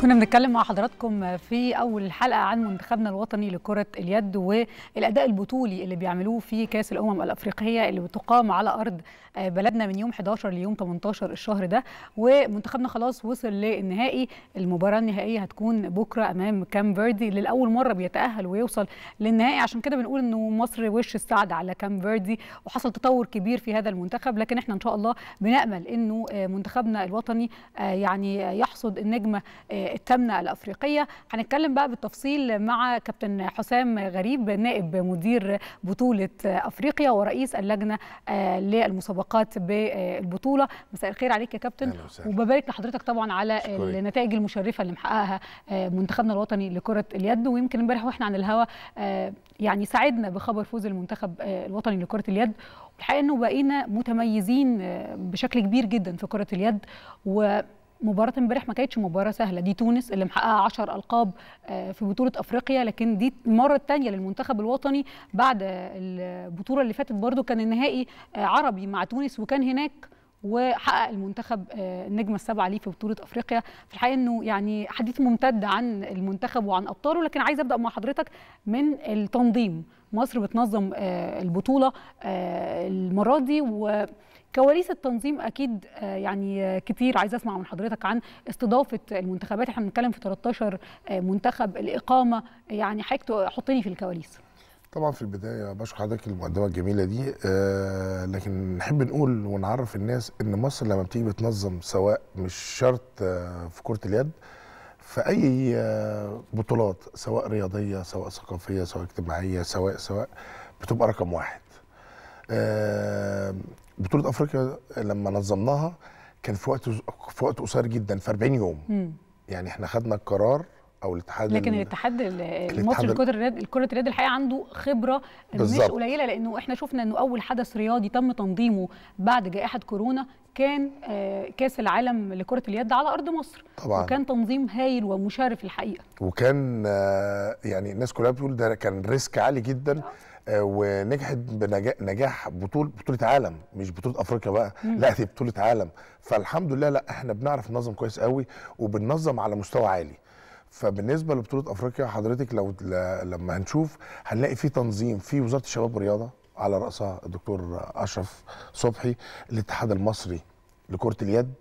كنا بنتكلم مع حضراتكم في اول حلقه عن منتخبنا الوطني لكره اليد والاداء البطولي اللي بيعملوه في كاس الامم الافريقيه اللي بتقام على ارض آه، بلدنا من يوم 11 ليوم 18 الشهر ده ومنتخبنا خلاص وصل للنهائي المباراه النهائيه هتكون بكره امام كام فيردي لاول مره بيتاهل ويوصل للنهائي عشان كده بنقول انه مصر وش السعد على كام فيردي وحصل تطور كبير في هذا المنتخب لكن احنا ان شاء الله بنامل انه آه، منتخبنا الوطني آه، يعني يحصد النجمه التامنه الافريقيه هنتكلم بقى بالتفصيل مع كابتن حسام غريب نائب مدير بطوله افريقيا ورئيس اللجنه آه، للمسابقات بالبطوله مساء الخير عليك يا كابتن وببارك لحضرتك طبعا على النتائج المشرفه اللي محققها آه، منتخبنا الوطني لكره اليد ويمكن امبارح واحنا عن الهوا آه، يعني ساعدنا بخبر فوز المنتخب الوطني لكره اليد والحقيقه انه بقينا متميزين بشكل كبير جدا في كره اليد و مباراة امبارح ما كانتش مباراة سهلة دي تونس اللي محققة 10 ألقاب آه، في بطولة أفريقيا لكن دي المرة الثانية للمنتخب الوطني بعد البطولة اللي فاتت برضو كان النهائي آه، عربي مع تونس وكان هناك وحقق المنتخب آه، النجمة السابعة ليه في بطولة أفريقيا في الحقيقة أنه يعني حديث ممتد عن المنتخب وعن أبطاله لكن عايز أبدأ مع حضرتك من التنظيم مصر بتنظم البطولة المرة دي و كواليس التنظيم اكيد آه، يعني آه، كتير عايزه اسمع من حضرتك عن استضافه المنتخبات احنا بنتكلم في 13 آه، منتخب الاقامه يعني حضرتك حطني في الكواليس طبعا في البدايه بشكر حضرتك المقدمه الجميله دي آه لكن نحب نقول ونعرف الناس ان مصر لما بتيجي بتنظم سواء مش شرط في كره اليد في اي بطولات سواء رياضيه سواء ثقافيه سواء اجتماعيه سواء سواء بتبقى رقم واحد آه، بطوله افريقيا لما نظمناها كان في وقت في وقت قصير جدا في 40 يوم مم. يعني احنا خدنا القرار او الاتحاد لكن الاتحاد المصري لكره اليد كره اليد الحقيقه عنده خبره بالزبط. مش قليله لانه احنا شفنا انه اول حدث رياضي تم تنظيمه بعد جائحه كورونا كان آه، كاس العالم لكره اليد على ارض مصر طبعا وكان تنظيم هايل ومشرف الحقيقه وكان آه، يعني الناس كلها بتقول ده كان ريسك عالي جدا ونجحت بنجاح بطول بطوله عالم مش بطوله افريقيا بقى مم. لا دي بطوله عالم فالحمد لله لا احنا بنعرف ننظم كويس قوي وبننظم على مستوى عالي فبالنسبه لبطوله افريقيا حضرتك لو لما هنشوف هنلاقي في تنظيم في وزاره الشباب والرياضه على راسها الدكتور اشرف صبحي الاتحاد المصري لكره اليد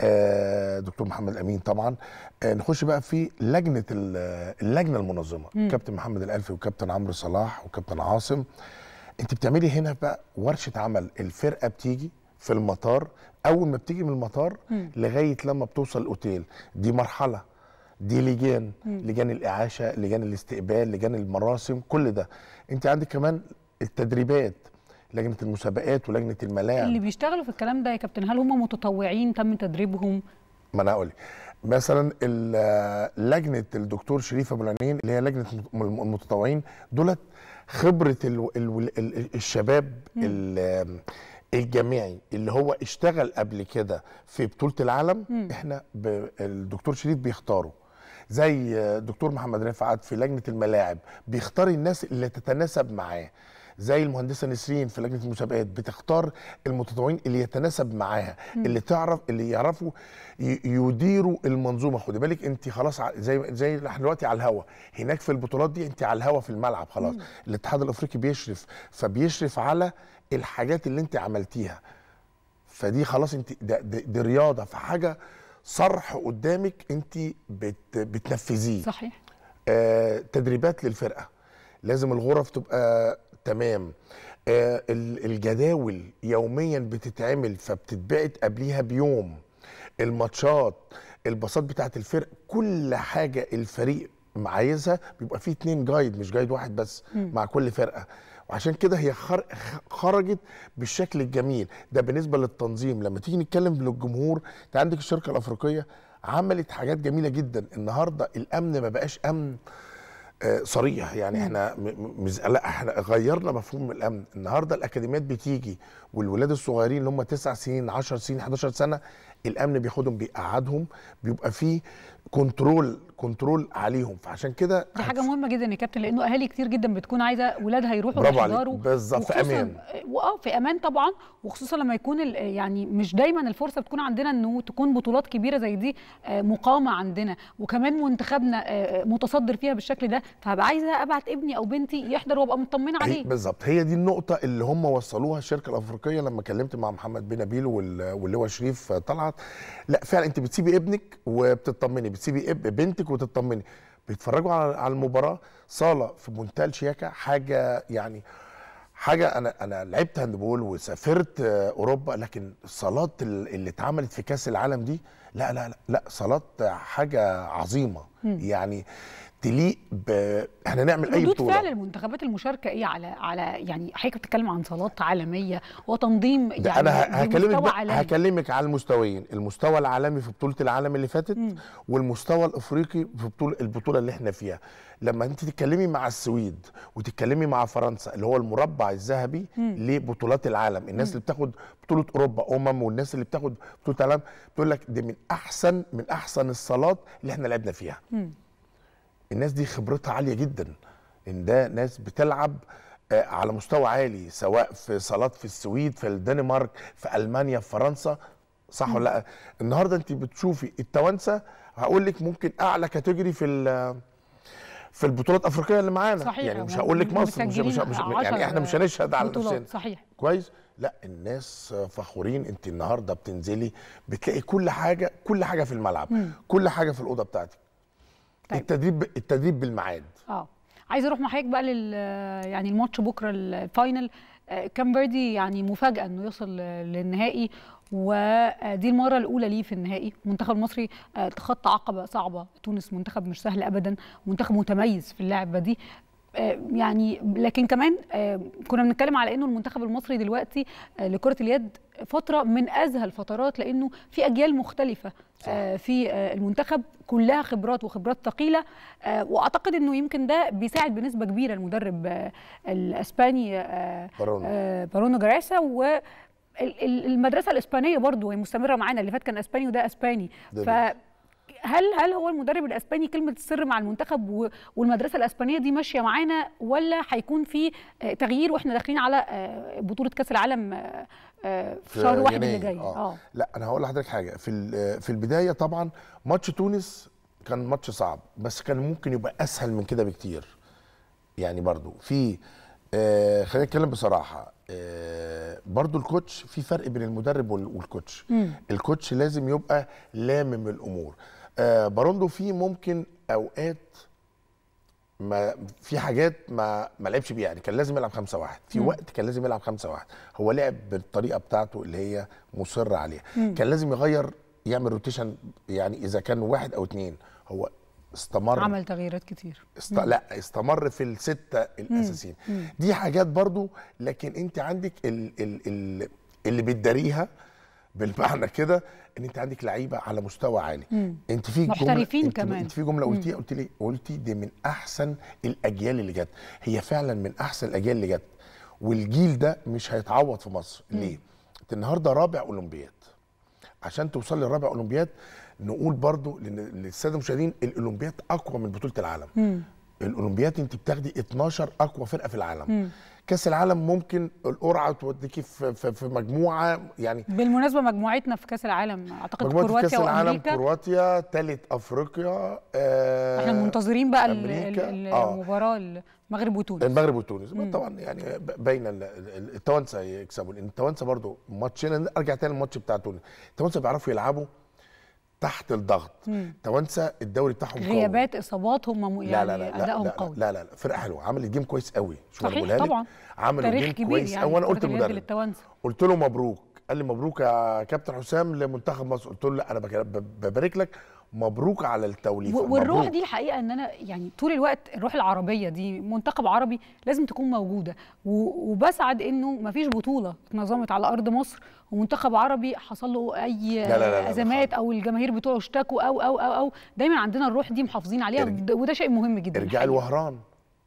آه، دكتور محمد امين طبعا آه، نخش بقى في لجنه اللجنه المنظمه مم. كابتن محمد الالفي وكابتن عمرو صلاح وكابتن عاصم انت بتعملي هنا بقى ورشه عمل الفرقه بتيجي في المطار اول ما بتيجي من المطار مم. لغايه لما بتوصل الاوتيل دي مرحله دي لجان لجان الاعاشه لجان الاستقبال لجان المراسم كل ده انت عندك كمان التدريبات لجنه المسابقات ولجنه الملاعب اللي بيشتغلوا في الكلام ده يا كابتن هل هم متطوعين تم تدريبهم ما انا اقول مثلا لجنه الدكتور شريف ابو العنين اللي هي لجنه المتطوعين دولت خبره الـ الـ الشباب الجامعي اللي هو اشتغل قبل كده في بطوله العالم م. احنا الدكتور شريف بيختاره زي دكتور محمد رفعت في لجنه الملاعب بيختار الناس اللي تتناسب معاه زي المهندسه نسرين في لجنه المسابقات بتختار المتطوعين اللي يتناسب معاها اللي تعرف اللي يعرفوا يديروا المنظومه خدي بالك انت خلاص زي زي احنا دلوقتي على الهوا هناك في البطولات دي انت على الهوا في الملعب خلاص الاتحاد الافريقي بيشرف فبيشرف على الحاجات اللي انت عملتيها فدي خلاص انت دي رياضه فحاجه صرح قدامك انت بت بتنفذيه صحيح آه تدريبات للفرقه لازم الغرف تبقى تمام آه الجداول يوميا بتتعمل فبتتبعت قبليها بيوم الماتشات الباصات بتاعه الفرق كل حاجه الفريق عايزها بيبقى فيه اتنين جايد مش جايد واحد بس م. مع كل فرقه وعشان كده هي خرجت بالشكل الجميل ده بالنسبه للتنظيم لما تيجي نتكلم للجمهور انت عندك الشركه الافريقيه عملت حاجات جميله جدا النهارده الامن ما بقاش امن صريح يعني احنا مز... لا احنا غيرنا مفهوم الامن النهارده الاكاديميات بتيجي والولاد الصغيرين اللي هم 9 سنين 10 سنين 11 سنه الامن بياخدهم بيقعدهم بيبقى فيه كنترول كنترول عليهم فعشان كده دي حاجه مهمه جدا يا كابتن لانه اهالي كتير جدا بتكون عايزه ولادها يروحوا يحضروا بالظبط في امان اه في امان طبعا وخصوصا لما يكون يعني مش دايما الفرصه بتكون عندنا انه تكون بطولات كبيره زي دي آه، مقامه عندنا وكمان منتخبنا آه، آه، متصدر فيها بالشكل ده فهبقى عايزه ابعت ابني او بنتي يحضر وابقى مطمنه عليه بالظبط هي دي النقطه اللي هم وصلوها الشركه الافريقيه لما كلمت مع محمد بنبيل واللواء شريف طلعت لا فعلا انت بتسيبي ابنك وبتطمني بتسيبي بنتك وتطمني بيتفرجوا على المباراه صاله في منتهى الشياكه حاجه يعني حاجه انا انا لعبت هاندبول وسافرت اوروبا لكن الصالات اللي اتعملت في كاس العالم دي لا لا لا, صالات حاجه عظيمه م. يعني تليق ب احنا نعمل اي بطوله فعل المنتخبات المشاركه ايه على على يعني حضرتك بتتكلم عن صالات عالميه وتنظيم يعني انا هكلمك هكلمك على المستويين المستوى العالمي في بطوله العالم اللي فاتت م. والمستوى الافريقي في بطوله البطوله اللي احنا فيها لما انت تتكلمي مع السويد وتتكلمي مع فرنسا اللي هو المربع الذهبي لبطولات العالم الناس م. اللي بتاخد بطوله اوروبا امم والناس اللي بتاخد بطوله العالم بتقول لك دي من احسن من احسن الصالات اللي احنا لعبنا فيها م. الناس دي خبرتها عاليه جدا ان ده ناس بتلعب آه، على مستوى عالي سواء في صالات في السويد في الدنمارك في المانيا في فرنسا صح ولا لا النهارده انت بتشوفي التوانسه هقول لك ممكن اعلى كاتيجوري في في البطولات الافريقيه اللي معانا يعني مش هقول لك مصر مش, مش, مش يعني احنا مش هنشهد على نفسنا صحيح كويس لا الناس فخورين انت النهارده بتنزلي بتلاقي كل حاجه كل حاجه في الملعب مم. كل حاجه في الاوضه بتاعتك طيب. التدريب التدريب بالميعاد اه عايزه اروح مع حضرتك بقى لل يعني الماتش بكره الفاينل آه، كان بيردي يعني مفاجاه انه يوصل للنهائي ودي المره الاولى ليه في النهائي المنتخب المصري آه، تخطى عقبه صعبه تونس منتخب مش سهل ابدا منتخب متميز في اللعبه دي آه، يعني لكن كمان كنا بنتكلم على انه المنتخب المصري دلوقتي لكره اليد فتره من ازهى الفترات لانه في اجيال مختلفه آه، في آه، المنتخب كلها خبرات وخبرات ثقيله آه، واعتقد انه يمكن ده بيساعد بنسبه كبيره المدرب الاسباني برونو برونو جراسا و المدرسه الاسبانيه برضو هي مستمره معانا اللي فات كان اسباني وده اسباني ف هل هل هو المدرب الاسباني كلمه السر مع المنتخب والمدرسه الاسبانيه دي ماشيه معانا ولا هيكون في تغيير واحنا داخلين على بطوله كاس العالم آه، في, شهر واحد اللي جاي آه. اه لا انا هقول لحضرتك حاجه في في البدايه طبعا ماتش تونس كان ماتش صعب بس كان ممكن يبقى اسهل من كده بكتير يعني برضو في آه خلينا نتكلم بصراحه آه برضو الكوتش في فرق بين المدرب والكوتش مم. الكوتش لازم يبقى لامم الامور آه باروندو في ممكن اوقات ما في حاجات ما ما لعبش بيها يعني كان لازم يلعب 5 1 في مم. وقت كان لازم يلعب 5 1 هو لعب بالطريقه بتاعته اللي هي مصر عليها مم. كان لازم يغير يعمل روتيشن يعني اذا كان واحد او اثنين هو استمر عمل تغييرات كتير است... لا استمر في السته الاساسيين دي حاجات برضو لكن انت عندك ال... ال... ال... اللي بتداريها بالمعنى كده ان انت عندك لعيبه على مستوى عالي مم. انت في محترفين جملة كمان انت في جمله قلتيها قلت لي قلتي دي من احسن الاجيال اللي جت هي فعلا من احسن الاجيال اللي جت والجيل ده مش هيتعوض في مصر مم. ليه انت النهارده رابع اولمبياد عشان توصل لرابع اولمبياد نقول برضو للساده المشاهدين الاولمبياد اقوى من بطوله العالم مم. الاولمبياد انت بتاخدي 12 اقوى فرقه في العالم مم. كاس العالم ممكن القرعه توديكي في, في, في مجموعه يعني بالمناسبه مجموعتنا في كاس العالم اعتقد كرواتيا كاس العالم كرواتيا ثالث افريقيا آه احنا منتظرين بقى أمريكا. آه. المباراه آه. المغرب وتونس المغرب وتونس طبعا يعني بين التوانسه يكسبوا لان التوانسه برضو ماتشين ارجع تاني للماتش بتاع تونس التوانسه بيعرفوا يلعبوا تحت الضغط توانسه الدوري بتاعهم قوي غيابات اصابات هم يعني لا لا لا ادائهم قوي لا لا لا فرقه حلوه عامل الجيم كويس قوي شو صحيح طبعا عامل الجيم كبير كويس يعني قوي وانا قلت المدرب قلت له مبروك قال لي مبروك يا كابتن حسام لمنتخب مصر قلت له لا انا ببارك لك مبروك على التوليفه والروح مبروك. دي الحقيقه ان انا يعني طول الوقت الروح العربيه دي منتخب عربي لازم تكون موجوده وبسعد انه ما فيش بطوله اتنظمت على ارض مصر ومنتخب عربي حصل له اي لا لا لا ازمات لا لا او الجماهير بتوعه اشتكوا او او او او دايما عندنا الروح دي محافظين عليها ارج... وده شيء مهم جدا ارجعي الوهران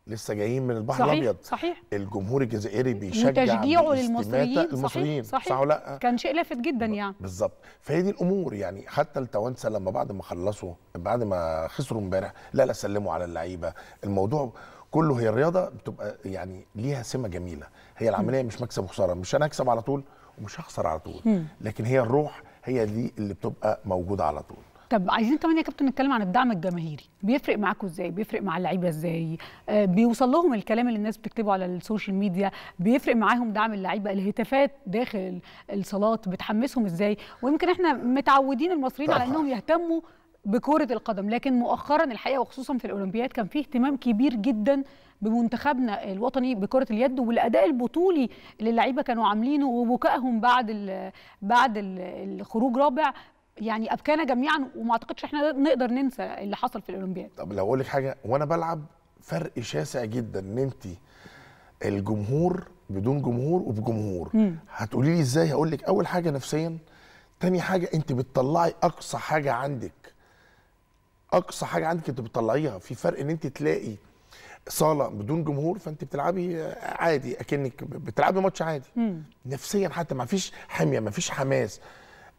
لسه جايين من البحر صحيح الابيض صحيح الجمهور الجزائري بيشجع تشجيعه للمصريين المصريين صحيح, صحيح. صح ولا كان شيء لافت جدا يعني بالظبط فهي دي الامور يعني حتى التوانسه لما بعد ما خلصوا بعد ما خسروا امبارح لا لا سلموا على اللعيبه الموضوع كله هي الرياضه بتبقى يعني ليها سمه جميله هي العمليه مش مكسب وخساره مش انا اكسب على طول ومش هخسر على طول لكن هي الروح هي دي اللي بتبقى موجوده على طول طب عايزين كمان يا كابتن نتكلم عن الدعم الجماهيري بيفرق معاكم ازاي بيفرق مع اللعيبه ازاي آه، بيوصل لهم الكلام اللي الناس بتكتبه على السوشيال ميديا بيفرق معاهم دعم اللعيبه الهتافات داخل الصالات بتحمسهم ازاي ويمكن احنا متعودين المصريين على انهم يهتموا بكرة القدم لكن مؤخرا الحقيقة وخصوصا في الأولمبياد كان فيه اهتمام كبير جدا بمنتخبنا الوطني بكرة اليد والأداء البطولي اللي اللعيبة كانوا عاملينه وبكائهم بعد الـ بعد الخروج رابع يعني ابكانا جميعا وما اعتقدش احنا نقدر ننسى اللي حصل في الاولمبياد طب لو اقول لك حاجه وانا بلعب فرق شاسع جدا ان انت الجمهور بدون جمهور وبجمهور هتقولي لي ازاي هقول لك اول حاجه نفسيا تاني حاجه انت بتطلعي اقصى حاجه عندك اقصى حاجه عندك انت بتطلعيها في فرق ان انت تلاقي صاله بدون جمهور فانت بتلعبي عادي اكنك بتلعبي ماتش عادي مم. نفسيا حتى ما فيش حميه ما فيش حماس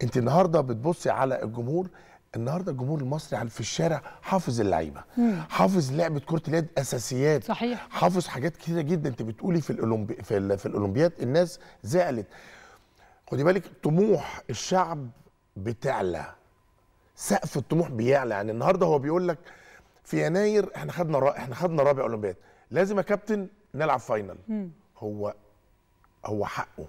انت النهارده بتبصي على الجمهور النهارده الجمهور المصري في الشارع حافظ اللعيبه حافظ لعبه كره اليد اساسيات صحيح حافظ حاجات كتيره جدا انت بتقولي في الأولمبي... في, ال... في الاولمبياد الناس زعلت خدي بالك طموح الشعب بتعلى سقف الطموح بيعلى يعني النهارده هو بيقول لك في يناير احنا خدنا را... احنا خدنا رابع اولمبياد لازم يا كابتن نلعب فاينل مم. هو هو حقه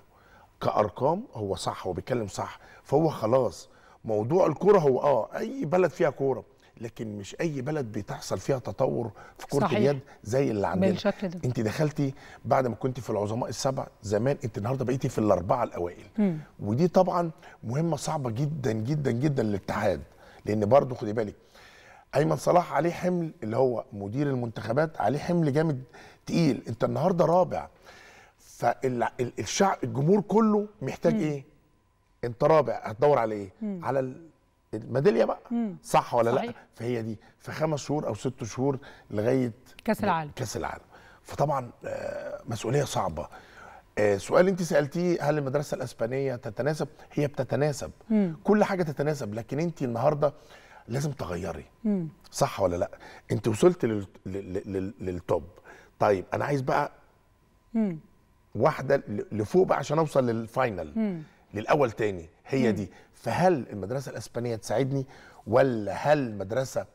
كارقام هو صح هو بيتكلم صح فهو خلاص موضوع الكوره هو اه اي بلد فيها كوره لكن مش اي بلد بتحصل فيها تطور في كره اليد زي اللي عندنا بالشكل ده. انت دخلتي بعد ما كنت في العظماء السبع زمان انت النهارده بقيتي في الاربعه الاوائل م. ودي طبعا مهمه صعبه جدا جدا جدا للاتحاد لان برضه خدي بالك ايمن صلاح عليه حمل اللي هو مدير المنتخبات عليه حمل جامد تقيل انت النهارده رابع فالشعب الجمهور كله محتاج مم. ايه انت رابع هتدور على ايه مم. على الميداليه بقى مم. صح ولا صحيح. لا فهي دي في خمس شهور او ست شهور لغايه كاس العالم كاس العالم فطبعا آه، مسؤوليه صعبه آه، سؤال انت سالتيه هل المدرسه الاسبانيه تتناسب هي بتتناسب مم. كل حاجه تتناسب لكن انت النهارده لازم تغيري مم. صح ولا لا انت وصلت للتوب طيب انا عايز بقى مم. واحده لفوق بقى عشان اوصل للفاينل مم. للاول تاني هي مم. دي فهل المدرسه الاسبانيه تساعدني ولا هل المدرسه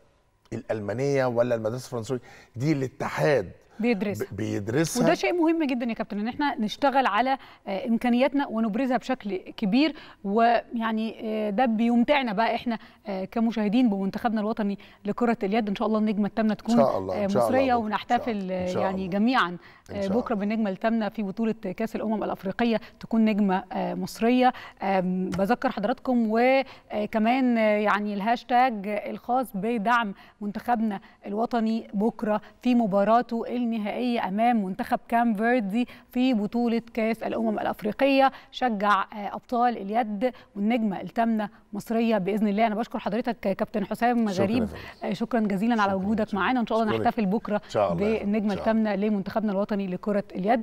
الالمانيه ولا المدرسه الفرنسيه دي الاتحاد بيدرسها بيدرسها وده شيء مهم جدا يا كابتن ان احنا نشتغل على آه، امكانياتنا ونبرزها بشكل كبير ويعني آه، ده بيمتعنا بقى احنا آه، كمشاهدين بمنتخبنا الوطني لكره اليد ان شاء الله النجمه الثامنه تكون شاء الله. مصريه شاء الله. ونحتفل شاء الله. يعني جميعا بكره بالنجمه الثامنه في بطوله كاس الامم الافريقيه تكون نجمه آه، مصريه بذكر حضراتكم وكمان آه، آه، يعني الهاشتاج الخاص بدعم منتخبنا الوطني بكره في مباراته النهائيه امام منتخب كام فيردي في بطوله كاس الامم الافريقيه شجع ابطال اليد والنجمه الثامنه مصريه باذن الله انا بشكر حضرتك كابتن حسام غريب شكرا, شكرا جزيلا شكرا على وجودك معانا ان شاء الله نحتفل بكره بالنجمه الثامنه لمنتخبنا الوطني الوطني لكرة اليد